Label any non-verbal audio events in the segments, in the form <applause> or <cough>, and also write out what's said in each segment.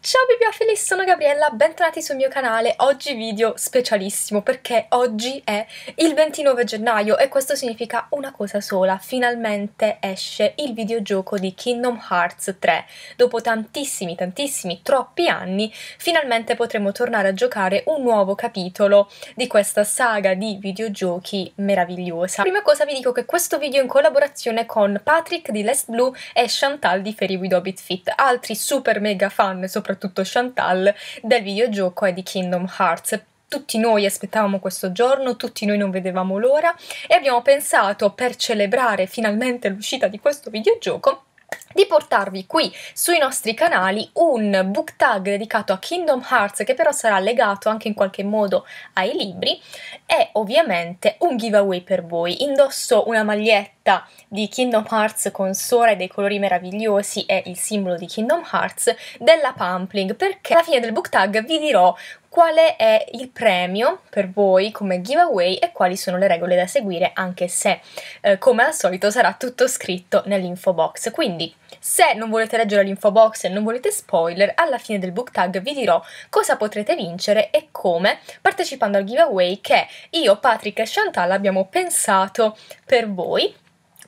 Ciao bibliofili, sono Gabriella, bentornati sul mio canale. Oggi video specialissimo perché oggi è il 29 gennaio e questo significa una cosa sola, finalmente esce il videogioco di Kingdom Hearts 3. Dopo tantissimi, tantissimi, troppi anni, finalmente potremo tornare a giocare un nuovo capitolo di questa saga di videogiochi meravigliosa. Prima cosa vi dico che questo video è in collaborazione con Patrick di Les Blue e Chantal di Fairy with Hobbit Fit, altri super mega fan soprattutto Chantal, del videogioco e di Kingdom Hearts. Tutti noi aspettavamo questo giorno, tutti noi non vedevamo l'ora e abbiamo pensato per celebrare finalmente l'uscita di questo videogioco di portarvi qui sui nostri canali un book tag dedicato a Kingdom Hearts che però sarà legato anche in qualche modo ai libri e ovviamente un giveaway per voi. Indosso una maglietta di Kingdom Hearts con Sora e dei colori meravigliosi e il simbolo di Kingdom Hearts della Pumpling perché alla fine del book tag vi dirò quale è il premio per voi come giveaway e quali sono le regole da seguire, anche se eh, come al solito sarà tutto scritto nell'info box. Quindi, se non volete leggere l'info box e non volete spoiler, alla fine del book tag vi dirò cosa potrete vincere e come partecipando al giveaway che io, Patrick e Chantal abbiamo pensato per voi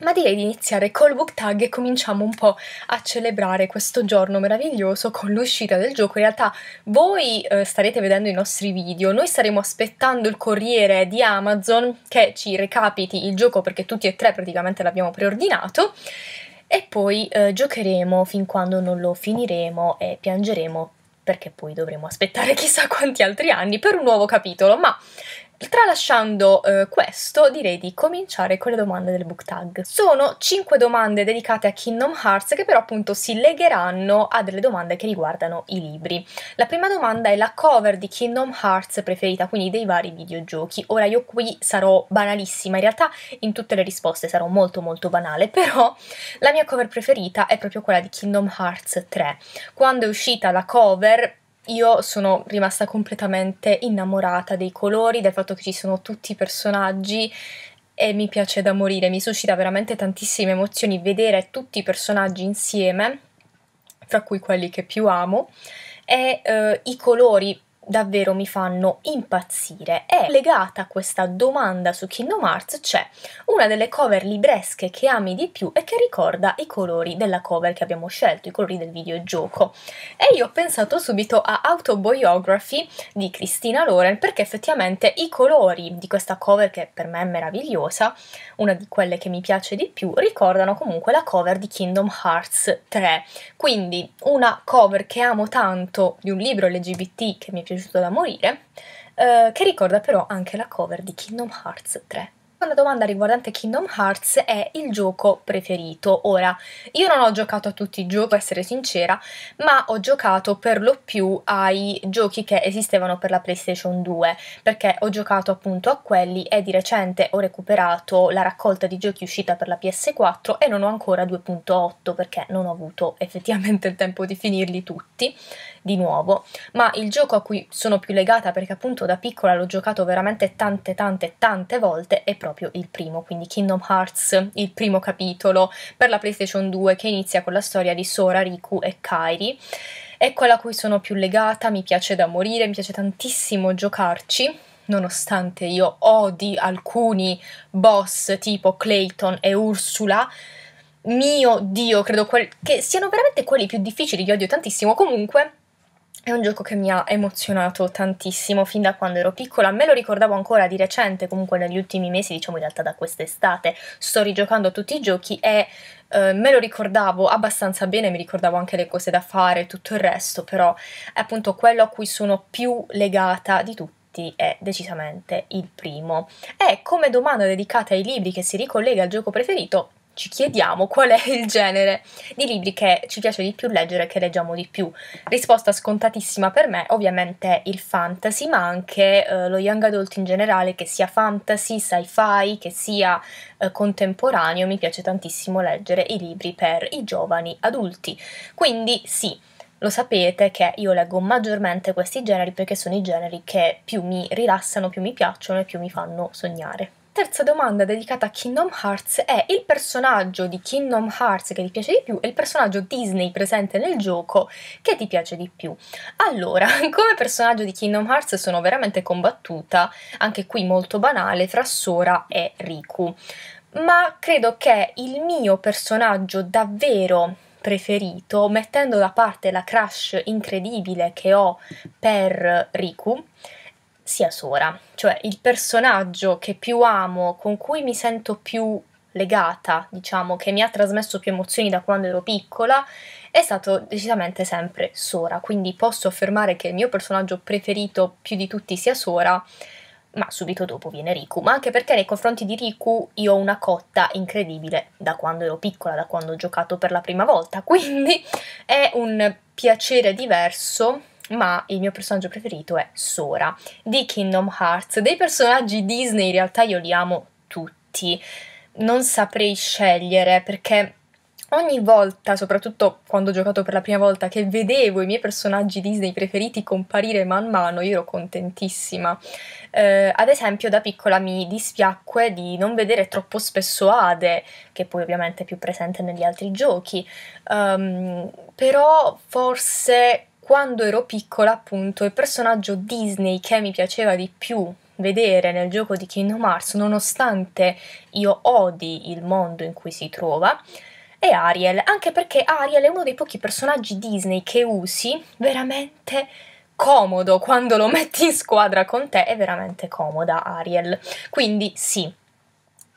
ma direi di iniziare col book tag e cominciamo un po' a celebrare questo giorno meraviglioso con l'uscita del gioco. In realtà voi eh, starete vedendo i nostri video, noi staremo aspettando il corriere di Amazon che ci recapiti il gioco perché tutti e tre praticamente l'abbiamo preordinato e poi eh, giocheremo fin quando non lo finiremo e piangeremo perché poi dovremo aspettare <laughs> chissà quanti altri anni per un nuovo capitolo, ma Tralasciando eh, questo, direi di cominciare con le domande del book tag. Sono 5 domande dedicate a Kingdom Hearts che però appunto si legheranno a delle domande che riguardano i libri. La prima domanda è la cover di Kingdom Hearts preferita, quindi dei vari videogiochi. Ora io qui sarò banalissima, in realtà in tutte le risposte sarò molto molto banale, <laughs> però la mia cover preferita è proprio quella di Kingdom Hearts 3. Quando è uscita la cover io sono rimasta completamente innamorata dei colori, del fatto che ci sono tutti i personaggi e mi piace da morire, mi suscita veramente tantissime emozioni vedere tutti i personaggi insieme, fra cui quelli che più amo, e eh, i colori davvero mi fanno impazzire e legata a questa domanda su Kingdom Hearts c'è una delle cover libresche che ami di più e che ricorda i colori della cover che abbiamo scelto, i colori del videogioco. E io ho pensato subito a Autobiography di Christina Loren perché effettivamente i colori di questa cover che per me è meravigliosa, una di quelle che mi piace di più, ricordano comunque la cover di Kingdom Hearts 3. Quindi una cover che amo tanto di un libro LGBT che mi è piaciuto piaciuto da morire, eh, che ricorda però anche la cover di Kingdom Hearts 3. Una domanda riguardante Kingdom Hearts è il gioco preferito. Ora, io non ho giocato a tutti i giochi, a essere sincera, ma ho giocato per lo più ai giochi che esistevano per la PlayStation 2, perché ho giocato appunto a quelli e di recente ho recuperato la raccolta di giochi uscita per la PS4 e non ho ancora 2.8 perché non ho avuto effettivamente il tempo di finirli tutti di nuovo, ma il gioco a cui sono più legata perché appunto da piccola l'ho giocato veramente tante tante tante volte è proprio il primo, quindi Kingdom Hearts, il primo capitolo per la PlayStation 2 che inizia con la storia di Sora, Riku e Kairi. È quella a cui sono più legata, mi piace da morire, mi piace tantissimo giocarci nonostante io odi alcuni boss tipo Clayton e Ursula, mio Dio, credo quel- che siano veramente quelli più difficili, li odio tantissimo. Comunque, è un gioco che mi ha emozionato tantissimo fin da quando ero piccola, me lo ricordavo ancora di recente, comunque negli ultimi mesi, diciamo in realtà da quest'estate, sto rigiocando tutti i giochi e eh, me lo ricordavo abbastanza bene, mi ricordavo anche le cose da fare e tutto il resto, però è appunto quello a cui sono più legata di tutti è decisamente il primo. E come domanda dedicata ai libri che si ricollega al gioco preferito, ci chiediamo qual è il genere di libri che ci piace di più leggere e che leggiamo di più. Risposta scontatissima per me, ovviamente il fantasy, ma anche eh, lo young adult in generale, che sia fantasy, sci-fi, che sia eh, contemporaneo, mi piace tantissimo leggere i libri per i giovani adulti. Quindi sì, lo sapete che io leggo maggiormente questi generi perché sono i generi che più mi rilassano, più mi piacciono e più mi fanno sognare terza domanda dedicata a Kingdom Hearts è il personaggio di Kingdom Hearts che ti piace di più e il personaggio Disney presente nel gioco che ti piace di più. Allora, <laughs> come personaggio di Kingdom Hearts sono veramente combattuta, anche qui molto banale, fra Sora e Riku. Ma credo che il mio personaggio davvero preferito, mettendo da parte la crush incredibile che ho per Riku, sia Sora, cioè il personaggio che più amo, con cui mi sento più legata, diciamo, che mi ha trasmesso più emozioni da quando ero piccola, è stato decisamente sempre Sora, quindi posso affermare che il mio personaggio preferito più di tutti sia Sora, ma subito dopo viene Riku, ma anche perché nei confronti di Riku io ho una cotta incredibile da quando ero piccola, da quando ho giocato per la prima volta, <laughs> quindi è un piacere diverso ma il mio personaggio preferito è Sora di Kingdom Hearts. Dei personaggi Disney in realtà io li amo tutti, non saprei scegliere perché ogni volta, soprattutto quando ho giocato per la prima volta, che vedevo i miei personaggi Disney preferiti comparire man mano, io ero contentissima. Eh, ad esempio, da piccola mi dispiacque di non vedere troppo spesso Ade, che poi ovviamente è più presente negli altri giochi, um, però forse quando ero piccola, appunto, il personaggio Disney che mi piaceva di più vedere nel gioco di Kingdom Hearts, nonostante io odi il mondo in cui si trova, è Ariel, anche perché Ariel è uno dei pochi personaggi Disney che usi veramente comodo quando lo metti in squadra con te, è veramente comoda Ariel. Quindi sì,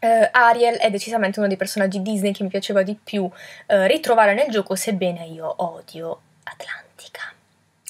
Uh, Ariel è decisamente uno dei personaggi Disney che mi piaceva di più uh, ritrovare nel gioco, sebbene io odio Atlantica.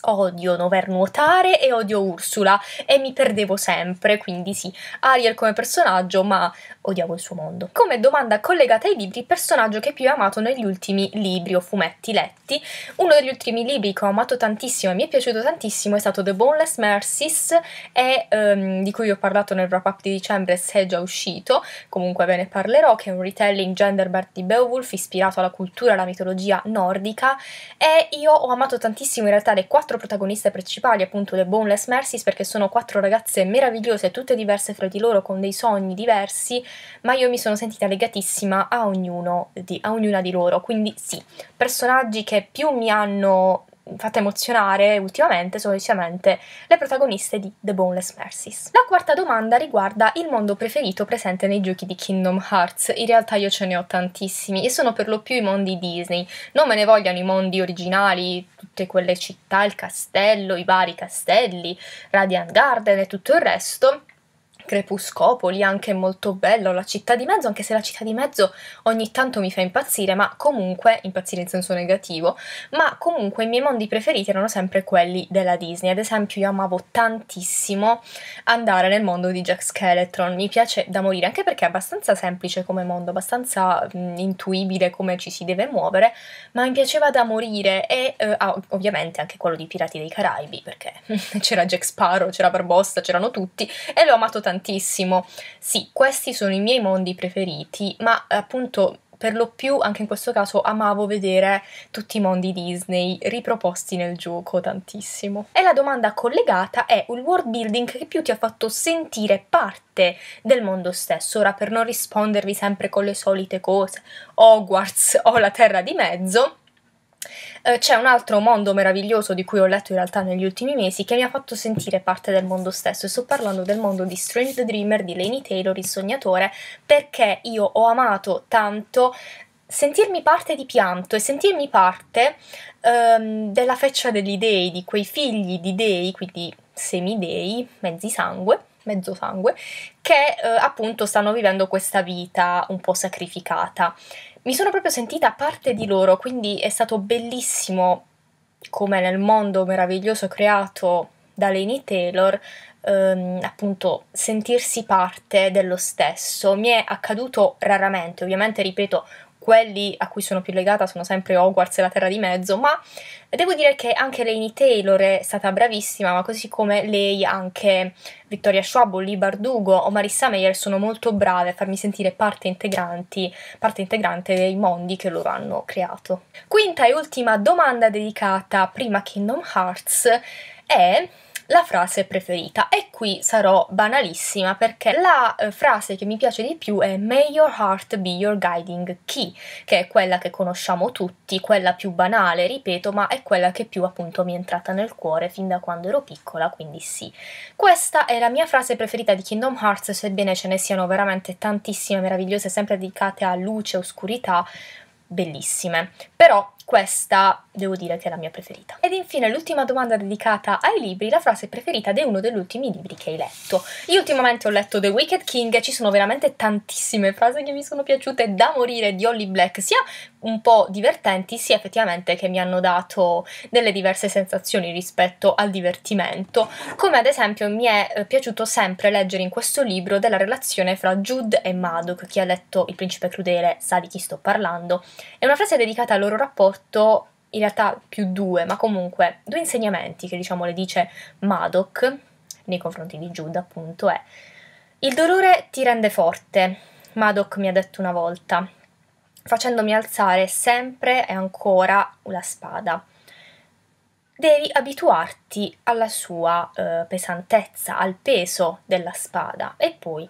Odio dover nuotare e odio Ursula e mi perdevo sempre, quindi sì, Ariel come personaggio, ma odiavo il suo mondo. Come domanda collegata ai libri, personaggio che più ho amato negli ultimi libri o fumetti letti. Uno degli ultimi libri che ho amato tantissimo e mi è piaciuto tantissimo è stato The Boneless Mercies, e, um, di cui ho parlato nel wrap up di dicembre, se è già uscito, comunque ve ne parlerò, che è un retelling genderbert di Beowulf ispirato alla cultura e alla mitologia nordica e io ho amato tantissimo in realtà le quattro protagoniste principali, appunto le Boneless Mercies, perché sono quattro ragazze meravigliose, tutte diverse fra di loro, con dei sogni diversi, ma io mi sono sentita legatissima a, ognuno di, a ognuna di loro. Quindi sì, personaggi che più mi hanno fatta emozionare ultimamente solitamente le protagoniste di The Boneless Mercies. La quarta domanda riguarda il mondo preferito presente nei giochi di Kingdom Hearts. In realtà io ce ne ho tantissimi e sono per lo più i mondi Disney. Non me ne vogliano i mondi originali, tutte quelle città, il castello, i vari castelli, Radiant Garden e tutto il resto Crepuscopoli, anche molto bello, la città di mezzo, anche se la città di mezzo ogni tanto mi fa impazzire, ma comunque, impazzire in senso negativo, ma comunque i miei mondi preferiti erano sempre quelli della Disney, ad esempio io amavo tantissimo andare nel mondo di Jack Skeleton, mi piace da morire, anche perché è abbastanza semplice come mondo, abbastanza mh, intuibile come ci si deve muovere, ma mi piaceva da morire e eh, ah, ovviamente anche quello di Pirati dei Caraibi, perché <laughs> c'era Jack Sparrow, c'era Barbossa, c'erano tutti e l'ho amato tantissimo tantissimo. Sì, questi sono i miei mondi preferiti, ma appunto per lo più anche in questo caso amavo vedere tutti i mondi Disney riproposti nel gioco tantissimo. E la domanda collegata è il world building che più ti ha fatto sentire parte del mondo stesso, ora per non rispondervi sempre con le solite cose, Hogwarts o la Terra di Mezzo, eh, c'è un altro mondo meraviglioso di cui ho letto in realtà negli ultimi mesi che mi ha fatto sentire parte del mondo stesso e sto parlando del mondo di Strange the Dreamer di Lainey Taylor, il sognatore, perché io ho amato tanto sentirmi parte di pianto e sentirmi parte um, della feccia degli dei, di quei figli di dei, quindi semidei, mezzi sangue, mezzo sangue, che eh, appunto stanno vivendo questa vita un po' sacrificata. Mi sono proprio sentita parte di loro, quindi è stato bellissimo come nel mondo meraviglioso creato da Lainey Taylor, ehm, appunto sentirsi parte dello stesso. Mi è accaduto raramente, ovviamente ripeto, quelli a cui sono più legata sono sempre Hogwarts e la Terra di Mezzo, ma devo dire che anche Lainey Taylor è stata bravissima, ma così come lei anche Vittoria Schwab, Lee Bardugo o Marissa Meyer sono molto brave a farmi sentire parte, parte integrante dei mondi che loro hanno creato. Quinta e ultima domanda dedicata prima a Kingdom Hearts è la frase preferita e qui sarò banalissima perché la eh, frase che mi piace di più è May your heart be your guiding key, che è quella che conosciamo tutti, quella più banale, ripeto, ma è quella che più appunto mi è entrata nel cuore fin da quando ero piccola, quindi sì. Questa è la mia frase preferita di Kingdom Hearts, sebbene ce ne siano veramente tantissime meravigliose, sempre dedicate a luce e oscurità, bellissime. Però questa devo dire che è la mia preferita. Ed infine l'ultima domanda dedicata ai libri, la frase preferita di uno degli ultimi libri che hai letto. Io ultimamente ho letto The Wicked King e ci sono veramente tantissime frasi che mi sono piaciute da morire di Holly Black, sia un po' divertenti, sia effettivamente che mi hanno dato delle diverse sensazioni rispetto al divertimento. Come ad esempio mi è eh, piaciuto sempre leggere in questo libro della relazione fra Jude e Madoc, chi ha letto Il principe crudele sa di chi sto parlando. È una frase dedicata al loro rapporto porto in realtà più due, ma comunque due insegnamenti che diciamo le dice Madoc nei confronti di Giuda, appunto è il dolore ti rende forte, Madoc mi ha detto una volta, facendomi alzare sempre e ancora la spada. Devi abituarti alla sua eh, pesantezza, al peso della spada e poi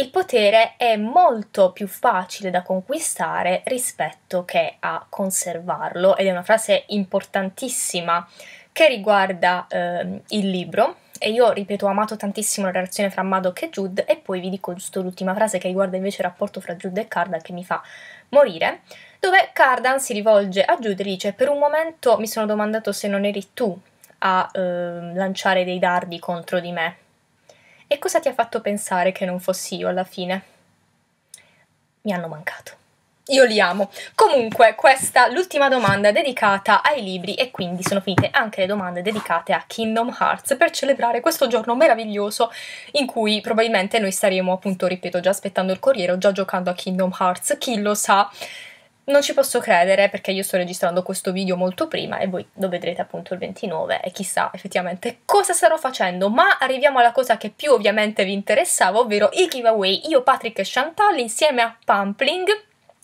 il potere è molto più facile da conquistare rispetto che a conservarlo ed è una frase importantissima che riguarda eh, il libro e io ripeto ho amato tantissimo la relazione fra Madoc e Jude e poi vi dico giusto l'ultima frase che riguarda invece il rapporto fra Jude e Cardan che mi fa morire dove Cardan si rivolge a Jude e dice per un momento mi sono domandato se non eri tu a eh, lanciare dei dardi contro di me e cosa ti ha fatto pensare che non fossi io alla fine? Mi hanno mancato. Io li amo. Comunque, questa l'ultima domanda dedicata ai libri e quindi sono finite anche le domande dedicate a Kingdom Hearts per celebrare questo giorno meraviglioso in cui probabilmente noi staremo appunto, ripeto, già aspettando il corriere o già giocando a Kingdom Hearts, chi lo sa. Non ci posso credere perché io sto registrando questo video molto prima e voi lo vedrete appunto il 29 e chissà effettivamente cosa starò facendo, ma arriviamo alla cosa che più ovviamente vi interessava, ovvero il giveaway. Io, Patrick e Chantal insieme a Pampling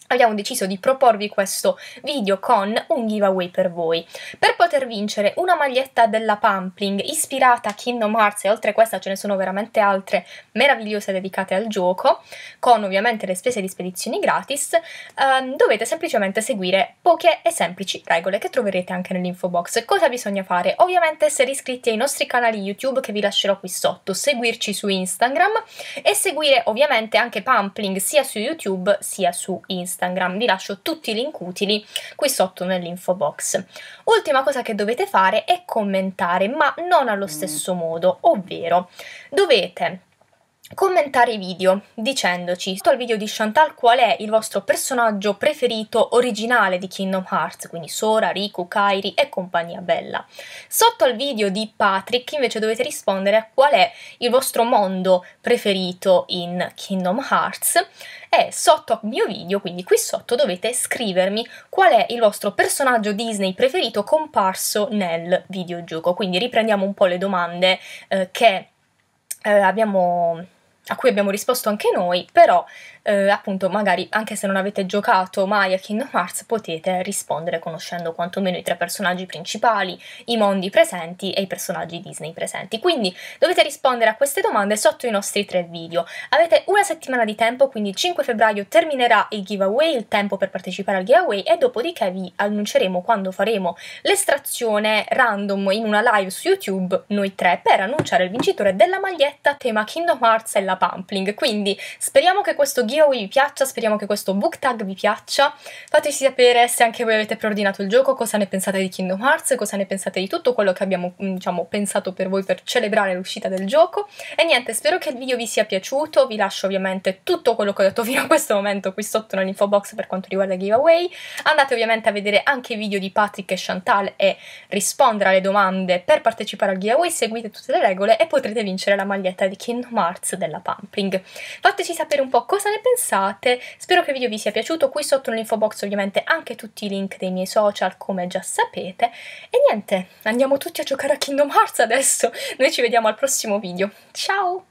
abbiamo deciso di proporvi questo video con un giveaway per voi. Per poter vincere una maglietta della Pumpling ispirata a Kingdom Hearts e oltre a questa ce ne sono veramente altre meravigliose dedicate al gioco, con ovviamente le spese di spedizioni gratis, ehm, dovete semplicemente seguire poche e semplici regole che troverete anche nell'info box. Cosa bisogna fare? Ovviamente essere iscritti ai nostri canali YouTube che vi lascerò qui sotto, seguirci su Instagram e seguire ovviamente anche Pumpling sia su YouTube sia su Instagram. Instagram, vi lascio tutti i link utili qui sotto nell'info box. Ultima cosa che dovete fare è commentare, ma non allo mm. stesso modo, ovvero dovete commentare i video dicendoci sotto al video di Chantal qual è il vostro personaggio preferito originale di Kingdom Hearts, quindi Sora, Riku, Kairi e compagnia bella. Sotto al video di Patrick invece dovete rispondere a qual è il vostro mondo preferito in Kingdom Hearts e sotto al mio video, quindi qui sotto, dovete scrivermi qual è il vostro personaggio Disney preferito comparso nel videogioco. Quindi riprendiamo un po' le domande eh, che eh, abbiamo a cui abbiamo risposto anche noi, però eh, appunto magari anche se non avete giocato mai a Kingdom Hearts potete rispondere conoscendo quantomeno i tre personaggi principali, i mondi presenti e i personaggi Disney presenti. Quindi dovete rispondere a queste domande sotto i nostri tre video. Avete una settimana di tempo, quindi il 5 febbraio terminerà il giveaway, il tempo per partecipare al giveaway e dopodiché vi annunceremo quando faremo l'estrazione random in una live su YouTube, noi tre, per annunciare il vincitore della maglietta tema Kingdom Hearts e la Pumpling. Quindi speriamo che questo giveaway video vi piaccia, speriamo che questo book tag vi piaccia. Fateci sapere se anche voi avete preordinato il gioco, cosa ne pensate di Kingdom Hearts, cosa ne pensate di tutto quello che abbiamo mm, diciamo, pensato per voi per celebrare l'uscita del gioco. E niente, spero che il video vi sia piaciuto, vi lascio ovviamente tutto quello che ho detto <laughs> fino a questo momento qui sotto nell'info box per quanto riguarda il giveaway. Andate ovviamente a vedere anche i video di Patrick e Chantal e rispondere alle domande per partecipare al giveaway, seguite tutte le regole e potrete vincere la maglietta di Kingdom Hearts della Pampling. Fateci sapere un po' cosa ne pensate pensate. Spero che il video vi sia piaciuto, qui sotto nell'info box ovviamente anche tutti i link dei miei social come già sapete. E niente, andiamo tutti a giocare a Kingdom Hearts adesso, noi ci vediamo al prossimo video, ciao!